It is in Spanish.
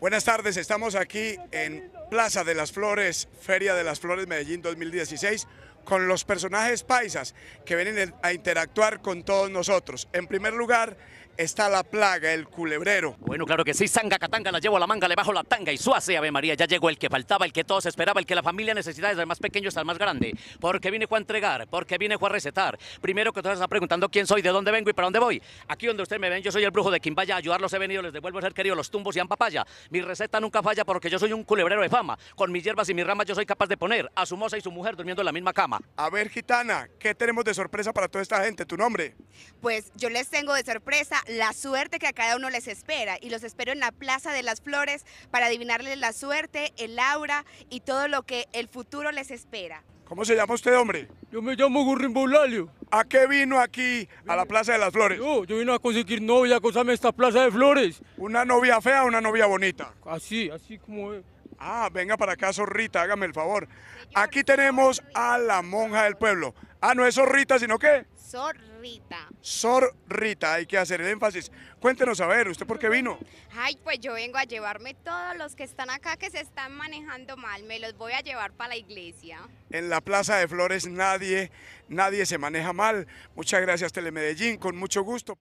Buenas tardes, estamos aquí en Plaza de las Flores, Feria de las Flores Medellín 2016 con los personajes paisas que vienen a interactuar con todos nosotros. En primer lugar está la plaga, el culebrero. Bueno, claro que sí, sanga catanga, la llevo a la manga, le bajo la tanga y suace, Ave María, ya llegó el que faltaba, el que todos esperaba, el que la familia necesitaba, desde el más pequeño hasta el más grande, porque viene Juan a entregar, porque viene Juan a recetar. Primero que todos está preguntando quién soy, de dónde vengo y para dónde voy. Aquí donde usted me ven, yo soy el brujo de quien vaya a ayudarlos, he venido, les devuelvo a ser querido, los tumbos y han papaya. Mi receta nunca falla porque yo soy un culebrero de fama, con mis hierbas y mis ramas yo soy capaz de poner a su moza y su mujer durmiendo en la misma cama. A ver, Gitana, ¿qué tenemos de sorpresa para toda esta gente? ¿Tu nombre? Pues yo les tengo de sorpresa la suerte que a cada uno les espera y los espero en la Plaza de las Flores para adivinarles la suerte, el aura y todo lo que el futuro les espera. ¿Cómo se llama usted, hombre? Yo me llamo Gurrimbolalio. ¿A qué vino aquí, a la Plaza de las Flores? Yo, yo vine a conseguir novia, a esta Plaza de Flores. ¿Una novia fea o una novia bonita? Así, así como... Ah, venga para acá, Zorrita, hágame el favor. Aquí tenemos a la monja del pueblo. Ah, no es Zorrita, sino qué? Zorrita. Zorrita, hay que hacer el énfasis. Cuéntenos, a ver, ¿usted por qué vino? Ay, pues yo vengo a llevarme todos los que están acá que se están manejando mal, me los voy a llevar para la iglesia. En la Plaza de Flores nadie, nadie se maneja mal. Muchas gracias, Telemedellín, con mucho gusto.